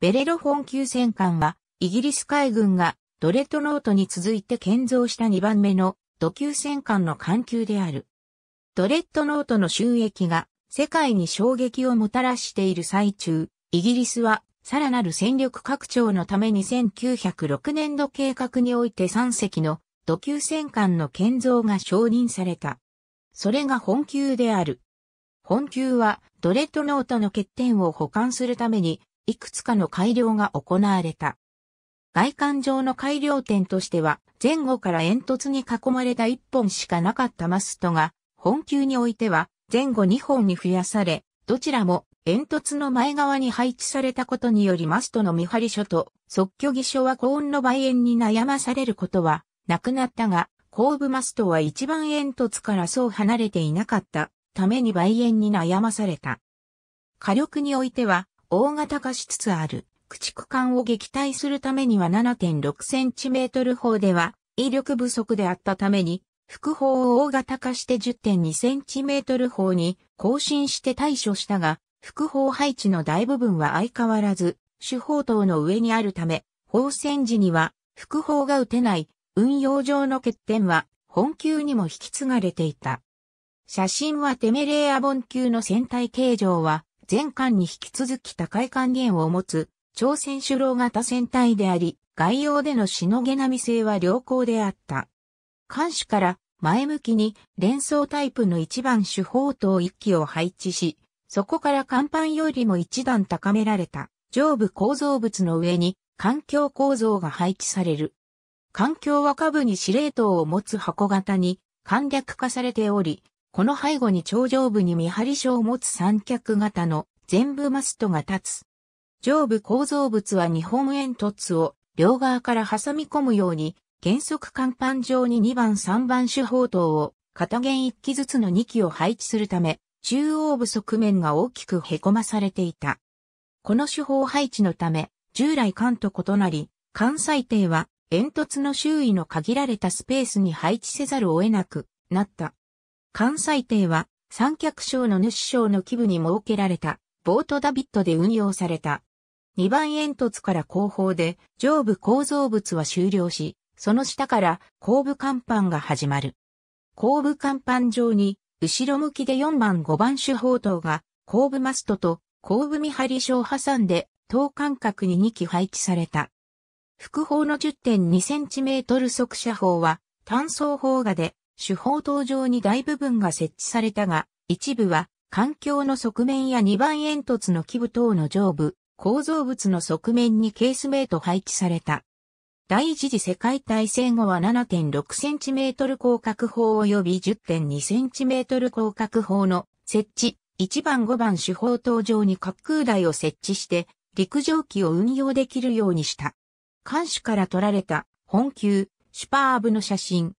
ベレロ本級戦艦は、イギリス海軍がドレットノートに続いて建造した2番目の土級戦艦の艦級である。ドレッドノートの収益が世界に衝撃をもたらしている最中、イギリスはさらなる戦力拡張のために1906年度計画において3隻の土級戦艦の建造が承認された。それが本級である。本級はドレッドノートの欠点を補完するためにいくつかの改良が行われた。外観上の改良点としては、前後から煙突に囲まれた1本しかなかったマストが、本級においては前後2本に増やされ、どちらも煙突の前側に配置されたことによりマストの見張り所と即居技所は高温の梅煙に悩まされることはなくなったが、後部マストは一番煙突からそう離れていなかったために梅煙に悩まされた。火力においては大型化しつつある。駆逐艦を撃退するためには 7.6cm 砲では威力不足であったために、副砲を大型化して 10.2cm 砲に更新して対処したが、副砲配置の大部分は相変わらず、主砲塔の上にあるため、砲戦時には副砲が撃てない運用上の欠点は本級にも引き継がれていた。写真はテメレーアボン級の船体形状は前艦に引き続き高い還元を持つ、朝鮮主郎型船体であり、外洋でのしのげなみ性は良好であった。艦首から前向きに連想タイプの一番手法等一機を配置し、そこから甲板よりも一段高められた上部構造物の上に環境構造が配置される。環境は下部に司令塔を持つ箱型に簡略化されており、この背後に頂上部に見張り所を持つ三脚型の全部マストが立つ。上部構造物は日本煙突を両側から挟み込むように、原則甲板上に2番3番手砲塔を片弦1機ずつの2機を配置するため、中央部側面が大きく凹まされていた。この手法配置のため、従来艦と異なり、艦載艇は煙突の周囲の限られたスペースに配置せざるを得なくなった。関西艇は三脚章の主章の基部に設けられたボートダビットで運用された。2番煙突から後方で上部構造物は終了し、その下から後部甲板が始まる。後部甲板上に後ろ向きで4番5番手砲塔が後部マストと後部見張り章を挟んで等間隔に2機配置された。副砲の 10.2cm 速射砲は単装砲画で主砲塔上に大部分が設置されたが、一部は環境の側面や2番煙突の基部等の上部、構造物の側面にケースメイト配置された。第一次世界大戦後は 7.6cm 広角砲及び 10.2cm 広角砲の設置、1番5番主砲塔上に滑空台を設置して、陸上機を運用できるようにした。艦首から撮られた、本級、シュパーブの写真、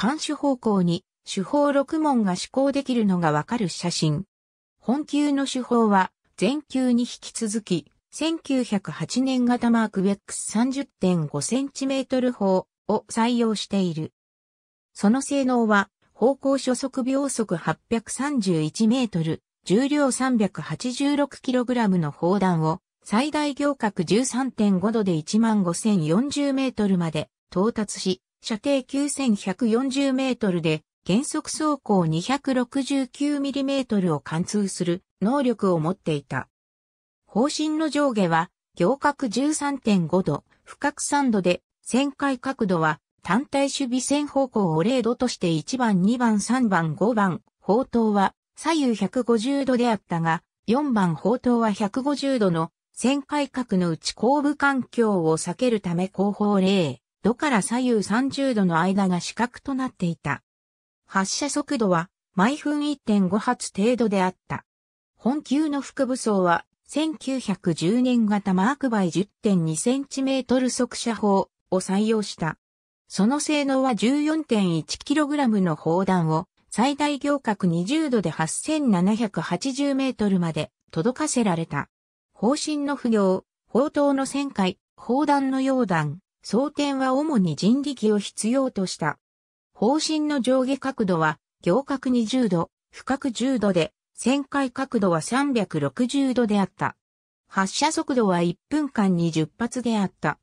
監視方向に手法6問が試行できるのがわかる写真。本級の手法は全級に引き続き、1908年型マーク X30.5cm 砲を採用している。その性能は方向初速秒速831メートル、重量 386kg の砲弾を最大行角13.5度で15,040メートルまで到達し、射程9140メートルで原則走行 269mm を貫通する能力を持っていた。方針の上下は行角13.5度、深角3度で、旋回角度は単体守備線方向を0度として1番、2番、3番、5番、砲塔は左右150度であったが、4番砲塔は150度の旋回角の内後部環境を避けるため後方0。度から左右30度の間が死角となっていた。発射速度は毎分1.5発程度であった。本級の副武装は1910年型マークバイ 10.2cm 速射砲を採用した。その性能は 14.1kg の砲弾を最大行角20度で 8780m まで届かせられた。方針の不行、砲塔の旋回、砲弾の溶弾、装填は主に人力を必要とした。方針の上下角度は、行角20度、深角10度で、旋回角度は360度であった。発射速度は1分間に10発であった。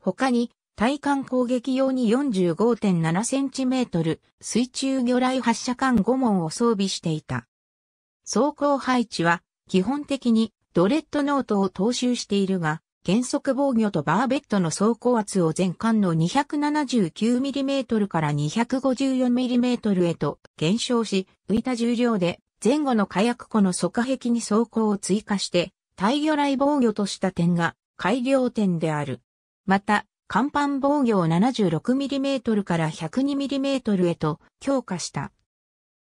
他に、対艦攻撃用に4 5 7トル、水中魚雷発射管5門を装備していた。装甲配置は基本的にドレッドノートを踏襲しているが、減速防御とバーベットの走行圧を全艦の 279mm から 254mm へと減少し、浮いた重量で前後の火薬庫の側壁に走行を追加して、対魚雷防御とした点が改良点である。また、甲板防御を 76mm から 102mm へと強化した。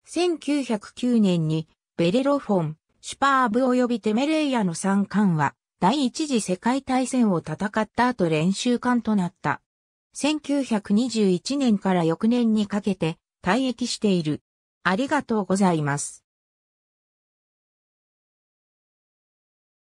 1909年にベレロフォン、シュパーブ及びテメレイヤの三艦は第一次世界大戦を戦った後練習艦となった。1921年から翌年にかけて退役している。ありがとうございます。